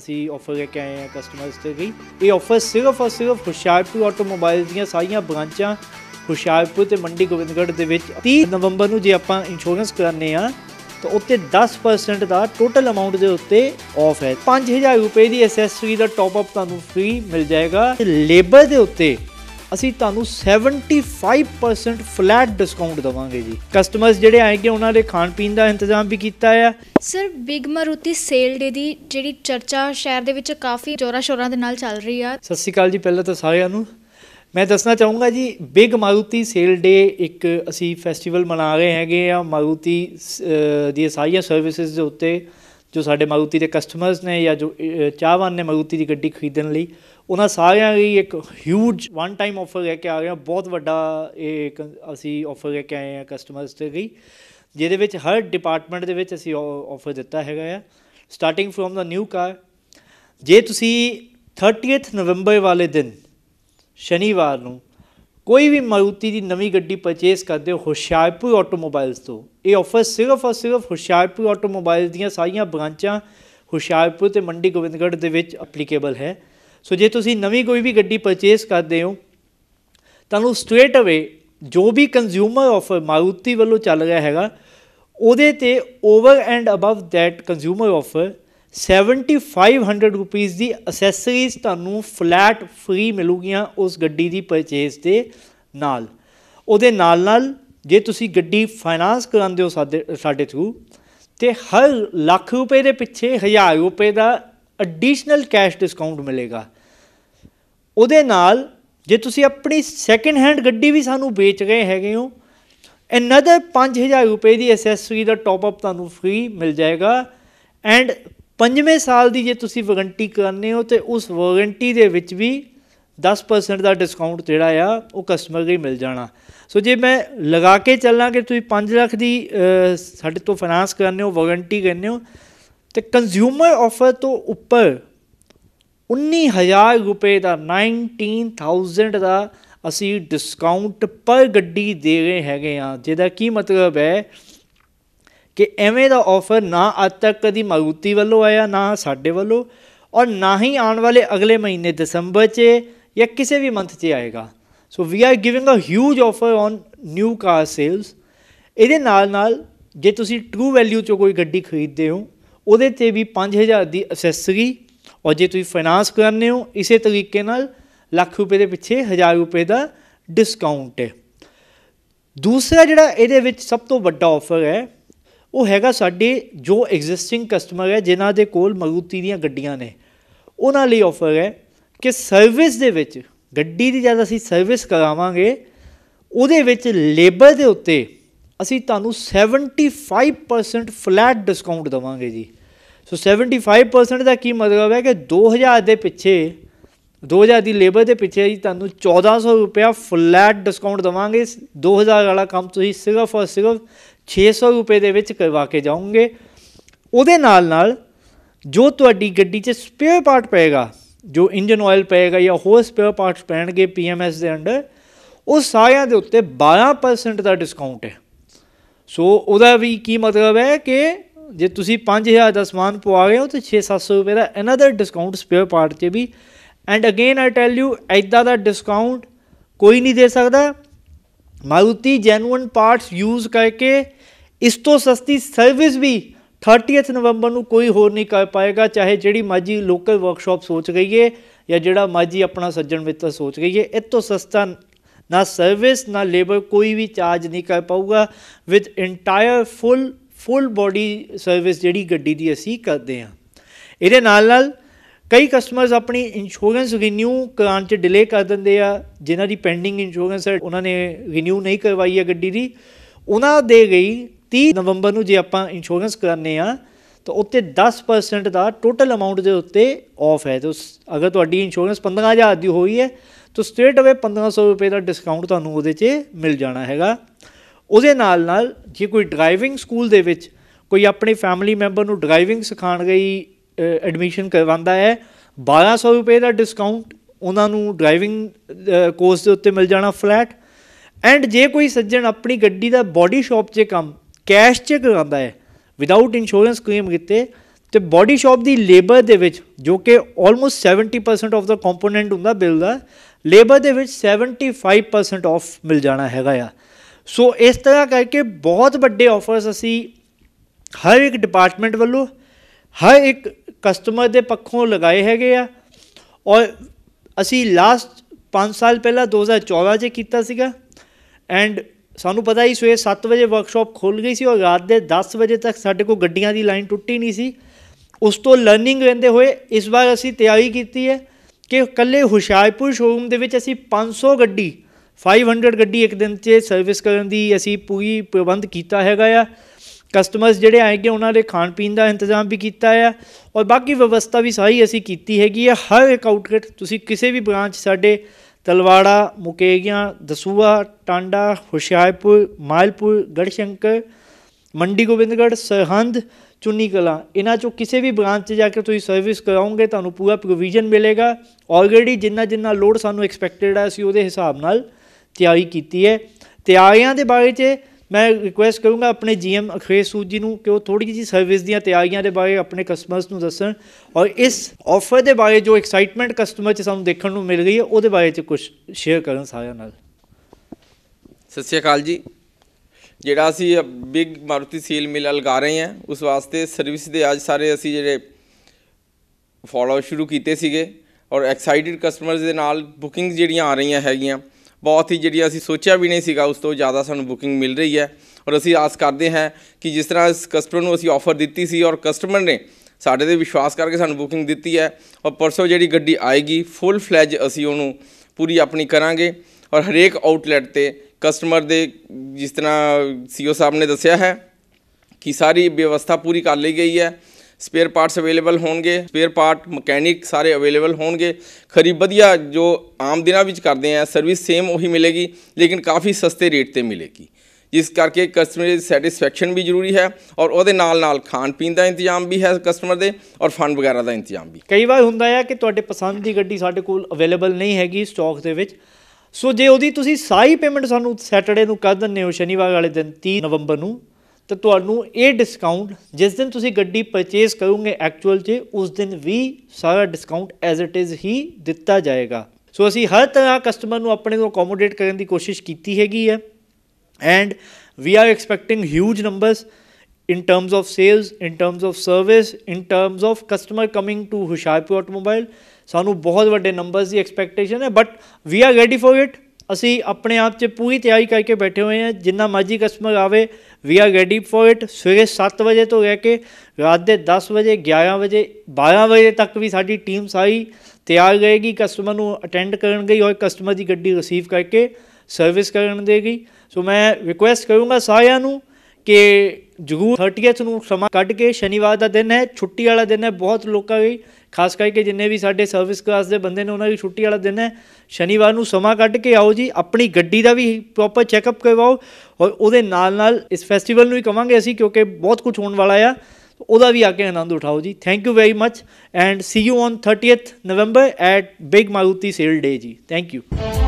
ਅਸੀਂ ਆਫਰ ਲੈ ਕੇ ਆਏ ਆ ਕਸਟਮਰਸ ਤੇ ਵੀ ਇਹ ਆਫਰ ਸਿਰਫ ਔਰ ਸਿਰਫ ਹੁਸ਼ਿਆਰਪੁਰ ਆਟੋਮੋਬਾਈਲ ਦੀਆਂ ਸਾਰੀਆਂ ਬ੍ਰਾਂਚਾਂ ਹੁਸ਼ਿਆਰਪੁਰ ਤੇ ਮੰਡੀ ਗੋਬਿੰਦਗੜ੍ਹ ਦੇ ਵਿੱਚ 30 ਨਵੰਬਰ ਨੂੰ ਜੇ ਆਪਾਂ ਇੰਸ਼ੋਰੈਂਸ ਕਰਾਨੇ ਆ ਤਾਂ ਉੱਤੇ 10% ਦਾ ਟੋਟਲ ਅਮਾਉਂਟ ਦੇ ਉੱਤੇ ਆਫ ਹੈ 5000 ਰੁਪਏ ਦੀ ਐਸੈਸਰੀ ਦਾ ਟਾਪ ਅਪ ਤੁਹਾਨੂੰ ਫ੍ਰੀ ਮਿਲ ਜਾਏਗਾ ਲੇਬਰ ਦੇ ਉੱਤੇ ਅਸੀਂ ਤੁਹਾਨੂੰ 75% ਫਲੈਟ ਡਿਸਕਾਊਂਟ ਦਵਾਂਗੇ ਜੀ ਕਸਟਮਰਸ ਜਿਹੜੇ ਆਏਗੇ ਉਹਨਾਂ ਦੇ ਖਾਣ ਪੀਣ ਦਾ ਇੰਤਜ਼ਾਮ ਵੀ ਕੀਤਾ ਆ sir big Maruti sale day ਦੀ ਜਿਹੜੀ ਚਰਚਾ ਸ਼ਹਿਰ ਦੇ ਵਿੱਚ ਕਾਫੀ ਜੋਰਾ ਸ਼ੋਰਾਂ ਦੇ ਨਾਲ ਚੱਲ ਰਹੀ ਆ ਸਤਿ ਸ਼੍ਰੀ ਅਕਾਲ ਜੀ ਪਹਿਲਾਂ ਤਾਂ ਸਾਰਿਆਂ ਨੂੰ ਮੈਂ ਦੱਸਣਾ ਚਾਹੂੰਗਾ ਜੀ ਬਿਗ ਮਾਰੂਤੀ ਸੇਲ ਡੇ ਇੱਕ ਅਸੀਂ ਫੈਸਟੀਵਲ ਮਨਾ ਰਹੇ ਹੈਗੇ ਆ ਮਾਰੂਤੀ ਦੀ ਸਾਰੀਆਂ ਸਰਵਿਸਿਜ਼ ਦੇ ਉੱਤੇ ਜੋ ਸਾਡੇ ਮਾਰੂਤੀ ਦੇ ਕਸਟਮਰਸ ਨੇ ਜਾਂ ਜੋ ਚਾਹਵਾਨ ਨੇ ਮਾਰੂਤੀ ਦੀ ਗੱਡੀ ਖਰੀਦਣ ਲਈ ਉਹਨਾਂ ਸਾਰਿਆਂ ਲਈ ਇੱਕ ਹਿਊਜ ਵਨ ਟਾਈਮ ਆਫਰ ਲੈ ਕੇ ਆ ਗਿਆ ਬਹੁਤ ਵੱਡਾ ਇਹ ਅਸੀਂ ਆਫਰ ਲੈ ਕੇ ਆਏ ਹਾਂ ਕਸਟਮਰਸ ਤੇ ਗਈ ਜਿਹਦੇ ਵਿੱਚ ਹਰ ਡਿਪਾਰਟਮੈਂਟ ਦੇ ਵਿੱਚ ਅਸੀਂ ਆਫਰ ਦਿੱਤਾ ਹੈਗਾ ਆ ਸਟਾਰਟਿੰਗ ਫਰੋਮ ਦਾ ਨਿਊ ਕਾਰ ਜੇ ਤੁਸੀਂ 30th ਨਵੰਬਰ ਵਾਲੇ ਦਿਨ ਸ਼ਨੀਵਾਰ ਨੂੰ ਕੋਈ ਵੀ ਮਾਰੂਤੀ ਦੀ ਨਵੀਂ ਗੱਡੀ ਪਰਚੇਸ ਕਰਦੇ ਹੋ ਹੁਸ਼ਿਆਰਪੁਰ ਆਟੋਮੋਬਾਈਲਸ ਤੋਂ ਇਹ ਆਫਰ ਸਿਰਫ ਔਰ ਸਿਰਫ ਹੁਸ਼ਿਆਰਪੁਰ ਆਟੋਮੋਬਾਈਲਸ ਦੀਆਂ ਸਾਰੀਆਂ ਬ੍ਰਾਂਚਾਂ ਹੁਸ਼ਿਆਰਪੁਰ ਤੇ ਮੰਡੀ ਗੋਬਿੰਦਗੜ੍ਹ ਦੇ ਵਿੱਚ ਅਪਲੀਕੇਬਲ ਹੈ ਸੋ ਜੇ ਤੁਸੀਂ ਨਵੀਂ ਕੋਈ ਵੀ ਗੱਡੀ ਪਰਚੇਸ ਕਰਦੇ ਹੋ ਤੁਹਾਨੂੰ ਸਟ੍ਰੇਟ ਅਵੇ ਜੋ ਵੀ ਕੰਜ਼ਿਊਮਰ ਆਫਰ ਮਾਰੂਤੀ ਵੱਲੋਂ ਚੱਲ ਰਿਹਾ ਹੈਗਾ ਉਹਦੇ ਤੇ over and above that consumer offer 7500 ਰੁਪਏ ਦੀ ਅਸੈਸਰੀਜ਼ ਤੁਹਾਨੂੰ ਫਲੈਟ ਫ੍ਰੀ ਮਿਲੂਗੀਆਂ ਉਸ ਗੱਡੀ ਦੀ ਪਰਚੇਸ ਦੇ ਨਾਲ ਉਹਦੇ ਨਾਲ ਨਾਲ ਜੇ ਤੁਸੀਂ ਗੱਡੀ ਫਾਈਨਾਂਸ ਕਰਾਉਂਦੇ ਹੋ ਸਾਡੇ ਸਾਡੇ ਥਰੂ ਤੇ ਹਰ ਲੱਖ ਰੁਪਏ ਦੇ ਪਿੱਛੇ 1000 ਰੁਪਏ ਦਾ ਐਡੀਸ਼ਨਲ ਕੈਸ਼ ਡਿਸਕਾਊਂਟ ਮਿਲੇਗਾ ਉਹਦੇ ਨਾਲ ਜੇ ਤੁਸੀਂ ਆਪਣੀ ਸੈਕੰਡ ਹੈਂਡ ਗੱਡੀ ਵੀ ਸਾਨੂੰ ਵੇਚ ਰਹੇ ਹੈਗੇ ਹੋ ਅਨਦਰ 5000 ਰੁਪਏ ਦੀ ਐਸੈਸਰੀ ਦਾ ਟਾਪ ਅਪ ਤੁਹਾਨੂੰ ਫ੍ਰੀ ਮਿਲ ਜਾਏਗਾ ਐਂਡ ਪੰਜਵੇਂ ਸਾਲ ਦੀ ਜੇ ਤੁਸੀਂ ਵਾਰੰਟੀ ਕਰਨੇ ਹੋ ਤੇ ਉਸ ਵਾਰੰਟੀ ਦੇ ਵਿੱਚ ਵੀ 10% ਦਾ ਡਿਸਕਾਊਂਟ ਜਿਹੜਾ ਆ ਉਹ ਕਸਟਮਰ ਨੂੰ ਮਿਲ ਜਾਣਾ ਸੋ ਜੇ ਮੈਂ ਲਗਾ ਕੇ ਚੱਲਾਂ ਕਿ ਤੁਸੀਂ 5 ਲੱਖ ਦੀ ਸਾਡੇ ਤੋਂ ਫਾਈਨਾਂਸ ਕਰਨੇ ਹੋ ਵਾਰੰਟੀ ਕਰਨੇ ਹੋ ਤੇ ਕੰਜ਼ਿਊਮਰ ਆਫਰ ਤੋਂ ਉੱਪਰ 19000 ਰੁਪਏ ਦਾ 19000 ਦਾ ਅਸੀਂ ਡਿਸਕਾਊਂਟ ਪਰ ਗੱਡੀ ਦੇ ਰਹੇ ਹੈਗੇ ਆ ਜਿਹਦਾ ਕੀ ਮਤਲਬ ਹੈ ਕਿ ਐਵੇਂ ਦਾ ਆਫਰ ਨਾ ਅੱਜ ਤੱਕ ਕਦੀ ਮਾਰੂਤੀ ਵੱਲੋਂ ਆਇਆ ਨਾ ਸਾਡੇ ਵੱਲੋਂ ਔਰ ਨਾ ਹੀ ਆਉਣ ਵਾਲੇ ਅਗਲੇ ਮਹੀਨੇ ਦਸੰਬਰ 'ਚ ਜਾਂ ਕਿਸੇ ਵੀ ਮੰਥ 'ਚ ਆਏਗਾ so we are giving a huge offer on new car sales ਇਹਦੇ ਨਾਲ ਨਾਲ ਜੇ ਤੁਸੀਂ ਟਰੂ ਵੈਲਿਊ 'ਚੋਂ ਕੋਈ ਗੱਡੀ ਖਰੀਦਦੇ ਹੋ ਉਹਦੇ ਤੇ ਵੀ 5000 ਦੀ ਅਸੈਸਰੀ ਔਰ ਜੇ ਤੁਸੀਂ ਫਾਈਨਾਂਸ ਕਰਨੇ ਹੋ ਇਸੇ ਤਰੀਕੇ ਨਾਲ ਲੱਖ ਰੁਪਏ ਦੇ ਪਿੱਛੇ 1000 ਰੁਪਏ ਦਾ ਡਿਸਕਾਊਂਟ ਹੈ ਦੂਸਰਾ ਜਿਹੜਾ ਇਹਦੇ ਵਿੱਚ ਸਭ ਤੋਂ ਵੱਡਾ ਆਫਰ ਹੈ ਉਹ ਹੈਗਾ ਸਾਡੇ ਜੋ ਐਗਜ਼ਿਸਟਿੰਗ ਕਸਟਮਰ ਹੈ ਜਿਨ੍ਹਾਂ ਦੇ ਕੋਲ ਮਰੂਤੀ ਦੀਆਂ ਗੱਡੀਆਂ ਨੇ ਉਹਨਾਂ ਲਈ ਆਫਰ ਹੈ ਕਿ ਸਰਵਿਸ ਦੇ ਵਿੱਚ ਗੱਡੀ ਦੀ ਜਿਆਦਾ ਅਸੀਂ ਸਰਵਿਸ ਕਰਾਵਾਂਗੇ ਉਹਦੇ ਵਿੱਚ ਲੇਬਰ ਦੇ ਉੱਤੇ ਅਸੀਂ ਤੁਹਾਨੂੰ 75% ਫਲੈਟ ਡਿਸਕਾਊਂਟ ਦਵਾਂਗੇ ਜੀ ਸੋ 75% ਦਾ ਕੀ ਮਤਲਬ ਹੈ ਕਿ 2000 ਦੇ ਪਿੱਛੇ 2000 ਦੀ ਲੇਬਰ ਦੇ ਪਿੱਛੇ ਜੀ ਤੁਹਾਨੂੰ 1400 ਰੁਪਿਆ ਫਲੈਟ ਡਿਸਕਾਊਂਟ ਦਵਾਂਗੇ 2000 ਵਾਲਾ ਕੰਮ ਤੁਸੀਂ ਸਿਰਫ ਔਰ ਸਿਰਫ 600 ਰੁਪਏ ਦੇ ਵਿੱਚ ਕਰਵਾ ਕੇ ਜਾਓਗੇ ਉਹਦੇ ਨਾਲ ਨਾਲ ਜੋ ਤੁਹਾਡੀ ਗੱਡੀ 'ਚ ਸਪੇਅਰ ਪਾਰਟ ਪਏਗਾ ਜੋ ਇੰਜਨ ਆਇਲ ਪਏਗਾ ਜਾਂ ਹੋਰ ਸਪੇਅਰ ਪਾਰਟਸ ਪੈਣਗੇ ਪੀਐਮਐਸ ਦੇ ਅੰਡਰ ਉਹ ਸਾਰਿਆਂ ਦੇ ਉੱਤੇ 12% ਦਾ ਡਿਸਕਾਊਂਟ ਹੈ ਸੋ ਉਹਦਾ ਵੀ ਕੀ ਮਤਲਬ ਹੈ ਕਿ ਜੇ ਤੁਸੀਂ 5000 ਦਾ ਸਮਾਨ ਪਵਾ ਰਹੇ ਹੋ ਤੇ 6-700 ਰੁਪਏ ਦਾ ਅਨਦਰ ਡਿਸਕਾਊਂਟ ਸਪੇਅਰ ਪਾਰਟ 'ਤੇ ਵੀ ਐਂਡ ਅਗੇਨ ਆ ਟੈਲ ਯੂ ਐਦਾਂ ਦਾ ਡਿਸਕਾਊਂਟ ਕੋਈ ਨਹੀਂ ਦੇ ਸਕਦਾ ਮਾਰੂਤੀ ਜੈਨੂਇਨ ਪਾਰਟਸ ਯੂਜ਼ ਕਰਕੇ ਇਸ ਤੋਂ ਸਸਤੀ ਸਰਵਿਸ ਵੀ 30th ਨਵੰਬਰ ਨੂੰ ਕੋਈ ਹੋਰ ਨਹੀਂ ਕਰ ਪਾਏਗਾ ਚਾਹੇ ਜਿਹੜੀ ਮਾਜੀ ਲੋਕਲ ਵਰਕਸ਼ਾਪ ਸੋਚ ਗਈ ਏ ਜਾਂ ਜਿਹੜਾ ਮਾਜੀ ਆਪਣਾ ਸੱਜਣ ਮਿੱਤਰ ਸੋਚ ਗਈ ਏ ਇਹ ਤੋਂ ਸਸਤਾ ਨਾ ਸਰਵਿਸ ਨਾ ਲੇਬਰ ਕੋਈ ਵੀ ਚਾਰਜ ਨਹੀਂ ਕਰ ਪਾਊਗਾ with entire full full body service ਜਿਹੜੀ ਗੱਡੀ ਦੀ ਅਸੀਂ ਕਰਦੇ ਹਾਂ ਇਹਦੇ ਨਾਲ ਨਾਲ ਕਈ ਕਸਟਮਰਸ ਆਪਣੀ ਇੰਸ਼ੋਰੈਂਸ ਰੀਨਿਊ ਕਰਾਉਣ 'ਚ ਡਿਲੇ ਕਰ ਦਿੰਦੇ ਆ ਜਿਨ੍ਹਾਂ ਦੀ ਪੈਂਡਿੰਗ ਇੰਸ਼ੋਰੈਂਸ ਹੈ ਉਹਨਾਂ ਨੇ ਰੀਨਿਊ ਨਹੀਂ ਕਰਵਾਈ ਹੈ ਗੱਡੀ ਦੀ ਉਹਨਾਂ ਦੇ ਗਈ 30 ਨਵੰਬਰ ਨੂੰ ਜੇ ਆਪਾਂ ਇੰਸ਼ੋਰੈਂਸ ਕਰਾਨੇ ਆ ਤਾਂ ਉੱਤੇ 10% ਦਾ ਟੋਟਲ ਅਮਾਉਂਟ ਦੇ ਉੱਤੇ ਆਫ ਹੈ ਤੇ ਅਗਰ ਤੁਹਾਡੀ ਇੰਸ਼ੋਰੈਂਸ 15000 ਦੀ ਹੋਈ ਹੈ ਤਾਂ ਸਟ੍ਰੇਟ ਅਵੇ 1500 ਰੁਪਏ ਦਾ ਡਿਸਕਾਊਂਟ ਤੁਹਾਨੂੰ ਉਹਦੇ 'ਚ ਮਿਲ ਜਾਣਾ ਹੈਗਾ ਉਹਦੇ ਨਾਲ ਨਾਲ ਜੇ ਕੋਈ ਡਰਾਈਵਿੰਗ ਸਕੂਲ ਦੇ ਵਿੱਚ ਕੋਈ ਆਪਣੇ ਫੈਮਿਲੀ ਮੈਂਬਰ ਨੂੰ ਡਰਾਈਵਿੰਗ ਸਿਖਾਣ ਗਈ ਐਡਮਿਸ਼ਨ ਕਰਵਾਉਂਦਾ ਹੈ 1200 ਰੁਪਏ ਦਾ ਡਿਸਕਾਊਂਟ ਉਹਨਾਂ ਨੂੰ ਡਰਾਈਵਿੰਗ ਕੋਰਸ ਦੇ ਉੱਤੇ ਮਿਲ ਜਾਣਾ ਫਲੈਟ ਐਂਡ ਜੇ ਕੋਈ ਸੱਜਣ ਆਪਣੀ ਗੱਡੀ ਦਾ ਬਾਡੀ ਸ਼ਾਪ 'ਚ ਕੰਮ ਕੈਸ਼ 'ਚ ਕਰਾਉਂਦਾ ਹੈ ਵਿਦਆਊਟ ਇੰਸ਼ੋਰੈਂਸ ਕਲੇਮ ਕੀਤੇ ਤੇ ਬਾਡੀ ਸ਼ਾਪ ਦੀ ਲੇਬਰ ਦੇ ਵਿੱਚ ਜੋ ਕਿ ਆਲਮੋਸਟ 70% ਆਫ ਦਾ ਕੰਪੋਨੈਂਟ ਹੁੰਦਾ ਬਿੱਲ ਦਾ ਲੇਬਰ ਦੇ ਵਿੱਚ 75% ਆਫ ਮਿਲ ਜਾਣਾ ਹੈਗਾ ਆ ਸੋ ਇਸ ਤਰ੍ਹਾਂ ਕਰਕੇ ਬਹੁਤ ਵੱਡੇ ਆਫਰਸ ਅਸੀਂ ਹਰ ਇੱਕ ਡਿਪਾਰਟਮੈਂਟ ਵੱਲੋਂ ਹਰ ਇੱਕ ਕਸਟਮਰ ਦੇ ਪੱਖੋਂ ਲਗਾਏ ਹੈਗੇ ਆ ਔਰ ਅਸੀਂ ਲਾਸਟ 5 ਸਾਲ ਪਹਿਲਾਂ 2014 'ਚ ਕੀਤਾ ਸੀਗਾ ਐਂਡ ਸਾਨੂੰ ਪਤਾ ਹੀ ਸਵੇਰ 7 ਵਜੇ ਵਰਕਸ਼ਾਪ ਖੁੱਲ ਗਈ ਸੀ ਔਰ ਰਾਤ ਦੇ 10 ਵਜੇ ਤੱਕ ਸਾਡੇ ਕੋਲ ਗੱਡੀਆਂ ਦੀ ਲਾਈਨ ਟੁੱਟੀ ਨਹੀਂ ਸੀ ਉਸ ਤੋਂ ਲਰਨਿੰਗ ਲੈਂਦੇ ਹੋਏ ਇਸ ਵਾਰ ਅਸੀਂ ਤਿਆਰੀ ਕੀਤੀ ਹੈ ਕਿ ਕੱਲੇ ਹੁਸ਼ਾਇਪੁਰ ਸ਼ੋਰੂਮ ਦੇ ਵਿੱਚ ਅਸੀਂ 500 ਗੱਡੀ 500 ਗੱਡੀ ਇੱਕ ਦਿਨ 'ਚ ਸਰਵਿਸ ਕਰਨ ਦੀ ਅਸੀਂ ਪੂਰੀ ਪ੍ਰਬੰਧ ਕੀਤਾ ਹੈਗਾ ਆ ਕਸਟਮਰਸ ਜਿਹੜੇ ਆਏਗੇ ਉਹਨਾਂ ਦੇ ਖਾਣ ਪੀਣ ਦਾ ਇੰਤਜ਼ਾਮ ਵੀ ਕੀਤਾ ਆ ਔਰ ਬਾਕੀ ਵਿਵਸਥਾ ਵੀ ਸਾਰੀ ਅਸੀਂ ਕੀਤੀ ਹੈਗੀ ਆ ਹਰ ਇੱਕ ਆਊਟਲੈਟ ਤੁਸੀਂ ਕਿਸੇ ਵੀ ਬ੍ਰਾਂਚ ਸਾਡੇ ਤਲਵਾੜਾ ਮੁਕੇਗੀਆਂ ਦਸੂਆ ਟਾਂਡਾ ਹੁਸ਼ਿਆਰਪੁਰ ਮਾਇਲਪੁਰ ਗੜਸ਼ੰਕਰ ਮੰਡੀ ਗੋਬਿੰਦਗੜ ਸਹੰਦ ਚੁੰਨੀ ਕਲਾ ਇਹਨਾਂ ਚੋਂ ਕਿਸੇ ਵੀ ਬ੍ਰਾਂਚ 'ਚ ਜਾ ਕੇ ਤੁਸੀਂ ਸਰਵਿਸ ਕਰਾਉਂਗੇ ਤੁਹਾਨੂੰ ਪੂਰਾ ਪ੍ਰੋਵੀਜ਼ਨ ਮਿਲੇਗਾ ਆਲਰੇਡੀ ਜਿੰਨਾ ਜਿੰਨਾ ਲੋਡ ਸਾਨੂੰ ਐਕਸਪੈਕਟਡ ਹੈ ਅਸੀਂ ਉਹਦੇ ਹਿਸਾਬ ਨਾਲ ਤਿਆਰੀ ਕੀਤੀ ਹੈ ਤਿਆਰੀਆਂ ਦੇ ਬਾਰੇ 'ਚ ਮੈਂ ਰਿਕੁਐਸਟ ਕਰੂੰਗਾ ਆਪਣੇ ਜੀਐਮ ਅਖਰੇ ਸੂਜੀ ਜੀ ਨੂੰ ਕਿ ਉਹ ਥੋੜੀ ਜੀ ਸਰਵਿਸ ਦੀਆਂ ਤਿਆਰੀਆਂ ਦੇ ਬਾਰੇ ਆਪਣੇ ਕਸਟਮਰਸ ਨੂੰ ਦੱਸਣ ਔਰ ਇਸ ਆਫਰ ਦੇ ਬਾਰੇ ਜੋ ਐਕਸਾਈਟਮੈਂਟ ਕਸਟਮਰ 'ਚ ਸਾਨੂੰ ਦੇਖਣ ਨੂੰ ਮਿਲ ਰਹੀ ਹੈ ਉਹਦੇ ਬਾਰੇ 'ਚ ਕੁਝ ਸ਼ੇਅਰ ਕਰਨ ਸਾਰਿਆਂ ਨਾਲ ਸਤਿ ਸ਼੍ਰੀ ਅਕਾਲ ਜੀ ਜਿਹੜਾ ਅਸੀਂ ਬਿਗ ਮਾਰੂਤੀ ਸੀਲ ਮਿਲ ਲਗਾ ਰਹੇ ਹਾਂ ਉਸ ਵਾਸਤੇ ਸਰਵਿਸ ਦੇ ਅੱਜ ਸਾਰੇ ਅਸੀਂ ਜਿਹੜੇ ਫੋਲੋ ਸ਼ੁਰੂ ਕੀਤੇ ਸੀਗੇ ਔਰ ਐਕਸਾਈਟਿਡ ਕਸਟਮਰਸ ਦੇ ਨਾਲ ਬੁਕਿੰਗ ਜਿਹੜੀਆਂ ਆ ਰਹੀਆਂ ਹੈਗੀਆਂ ਬਹੁਤ ਹੀ ਜਿਹੜੀ ਅਸੀਂ ਸੋਚਿਆ ਵੀ ਨਹੀਂ ਸੀਗਾ ਉਸ ਤੋਂ ਜ਼ਿਆਦਾ ਸਾਨੂੰ ਬੁਕਿੰਗ ਮਿਲ ਰਹੀ ਹੈ ਔਰ ਅਸੀਂ ਆਸ ਕਰਦੇ ਹਾਂ ਕਿ ਜਿਸ ਤਰ੍ਹਾਂ ਇਸ ਕਸਟਮਰ ਨੂੰ ਅਸੀਂ ਆਫਰ ਦਿੱਤੀ ਸੀ ਔਰ ਕਸਟਮਰ ਨੇ ਸਾਡੇ ਤੇ ਵਿਸ਼ਵਾਸ ਕਰਕੇ ਸਾਨੂੰ ਬੁਕਿੰਗ ਦਿੱਤੀ ਹੈ ਔਰ ਪਰਸੋ ਜਿਹੜੀ ਗੱਡੀ ਆਏਗੀ ਫੁੱਲ ਫਲੈਜ ਅਸੀਂ ਉਹਨੂੰ ਪੂਰੀ ਆਪਣੀ ਕਰਾਂਗੇ ਔਰ ਹਰੇਕ ਆਊਟਲੈਟ ਤੇ ਕਸਟਮਰ ਦੇ ਜਿਸ ਤਰ੍ਹਾਂ ਸੀਓ e ਸਾਹਿਬ ਨੇ ਦੱਸਿਆ ਹੈ ਕਿ ਸਾਰੀ ਵਿਵਸਥਾ ਪੂਰੀ ਕਰ ਲਈ ਗਈ ਹੈ ਸਪੇਅਰ ਪਾਰਟਸ ਅਵੇਲੇਬਲ ਹੋਣਗੇ ਸਪੇਅਰ ਪਾਰਟ ਮਕੈਨਿਕ ਸਾਰੇ ਅਵੇਲੇਬਲ ਹੋਣਗੇ ਖਰੀ ਵਧੀਆ ਜੋ ਆਮ ਦਿਨਾਂ ਵਿੱਚ ਕਰਦੇ ਆ ਸਰਵਿਸ ਸੇਮ ਉਹੀ ਮਿਲੇਗੀ ਲੇਕਿਨ ਕਾਫੀ ਸਸਤੇ ਰੇਟ ਤੇ ਮਿਲੇਗੀ ਜਿਸ ਕਰਕੇ ਕਸਟਮਰ ਦੀ ਸੈਟੀਸਫੈਕਸ਼ਨ ਵੀ ਜ਼ਰੂਰੀ ਹੈ ਔਰ ਉਹਦੇ ਨਾਲ ਨਾਲ ਖਾਣ ਪੀਣ ਦਾ ਇੰਤਜ਼ਾਮ ਵੀ ਹੈ ਕਸਟਮਰ ਦੇ ਔਰ ਫੰਡ ਵਗੈਰਾ ਦਾ ਇੰਤਜ਼ਾਮ ਵੀ ਕਈ ਵਾਰ ਹੁੰਦਾ ਹੈ ਕਿ ਤੁਹਾਡੇ ਪਸੰਦ ਦੀ ਗੱਡੀ ਸਾਡੇ ਕੋਲ ਅਵੇਲੇਬਲ ਨਹੀਂ ਹੈਗੀ ਸਟਾਕ ਦੇ ਵਿੱਚ ਸੋ ਜੇ ਉਹਦੀ ਤੁਸੀਂ ਸਾਈ ਪੇਮੈਂਟ ਸਾਨੂੰ ਸੈਟਰਡੇ ਨੂੰ ਕਰ ਦਿੰਨੇ ਹੋ ਸ਼ਨੀਵਾਰ ਵਾਲੇ ਦਿਨ 30 ਨਵੰਬਰ ਨੂੰ ਤਾਂ ਤੁਹਾਨੂੰ ਇਹ ਡਿਸਕਾਊਂਟ ਜਿਸ ਦਿਨ ਤੁਸੀਂ ਗੱਡੀ ਪਰਚੇਸ ਕਰੋਗੇ ਐਕਚੁਅਲ 'ਚ ਉਸ ਦਿਨ ਵੀ ਸਾਰਾ ਡਿਸਕਾਊਂਟ ਐਜ਼ ਇਟ ਇਜ਼ ਹੀ ਦਿੱਤਾ ਜਾਏਗਾ ਸੋ ਅਸੀਂ ਹਰ ਤਰ੍ਹਾਂ ਕਸਟਮਰ ਨੂੰ ਆਪਣੇ ਨੂੰ ਅਕੋਮੋਡੇਟ ਕਰਨ ਦੀ ਕੋਸ਼ਿਸ਼ ਕੀਤੀ ਹੈਗੀ ਹੈ and we are expecting huge numbers in terms of sales in terms of service in terms of customer coming to husharpur automobile ਸਾਨੂੰ ਬਹੁਤ ਵੱਡੇ ਨੰਬਰਸ ਦੀ ਐਕਸਪੈਕਟੇਸ਼ਨ ਹੈ but we are ready for it ਅਸੀਂ ਆਪਣੇ ਆਪ 'ਚ ਪੂਰੀ ਤਿਆਰੀ ਕਰਕੇ ਬੈਠੇ ਹੋਏ ਹਾਂ ਜਿੰਨਾ ਮਰਜ਼ੀ ਕਸਟਮਰ ਆਵੇ we are ready for it ਸਵੇਰੇ 7 ਵਜੇ ਤੋਂ ਲੈ ਕੇ ਰਾਤ ਦੇ 10 ਵਜੇ 11 ਵਜੇ 12 ਵਜੇ ਤੱਕ ਵੀ ਸਾਡੀ ਟੀਮ ਸਾਰੀ ਤਿਆਰ ਰਹੇਗੀ ਕਸਟਮਰ ਨੂੰ ਅਟੈਂਡ ਕਰਨ ਗਈ ਔਰ ਕਸਟਮਰ ਦੀ ਗੱਡੀ ਰਿਸੀਵ ਕਰਕੇ ਸਰਵਿਸ ਕਰਨ ਦੇਗੀ ਸੋ ਮੈਂ ਰਿਕੁਐਸਟ ਕਰੂੰਗਾ ਸਾਰਿਆਂ ਨੂੰ ਕਿ ਜਗੂ 30th ਨੂੰ ਸਮਾਂ ਕੱਢ ਕੇ ਸ਼ਨੀਵਾਰ ਦਾ ਦਿਨ ਹੈ ਛੁੱਟੀ ਵਾਲਾ ਦਿਨ ਹੈ ਬਹੁਤ ਲੋਕਾਂ ਲਈ ਖਾਸ ਕਰਕੇ ਜਿੰਨੇ ਵੀ ਸਾਡੇ ਸਰਵਿਸ ਕਲਾਸ ਦੇ ਬੰਦੇ ਨੇ ਉਹਨਾਂ ਦੀ ਛੁੱਟੀ ਵਾਲਾ ਦਿਨ ਹੈ ਸ਼ਨੀਵਾਰ ਨੂੰ ਸਮਾਂ ਕੱਢ ਕੇ ਆਓ ਜੀ ਆਪਣੀ ਗੱਡੀ ਦਾ ਵੀ ਪ੍ਰੋਪਰ ਚੈੱਕਅਪ ਕਰਵਾਓ ਔਰ ਉਹਦੇ ਨਾਲ ਨਾਲ ਇਸ ਫੈਸਟੀਵਲ ਨੂੰ ਵੀ ਕਵਾਂਗੇ ਅਸੀਂ ਕਿਉਂਕਿ ਬਹੁਤ ਕੁਝ ਹੋਣ ਵਾਲਾ ਆ ਉਹਦਾ ਵੀ ਆ ਕੇ ਆਨੰਦ ਉਠਾਓ ਜੀ thank you very much and see you on 30th November at big Maruti sale day ਜੀ ਥੈਂਕ ਯੂ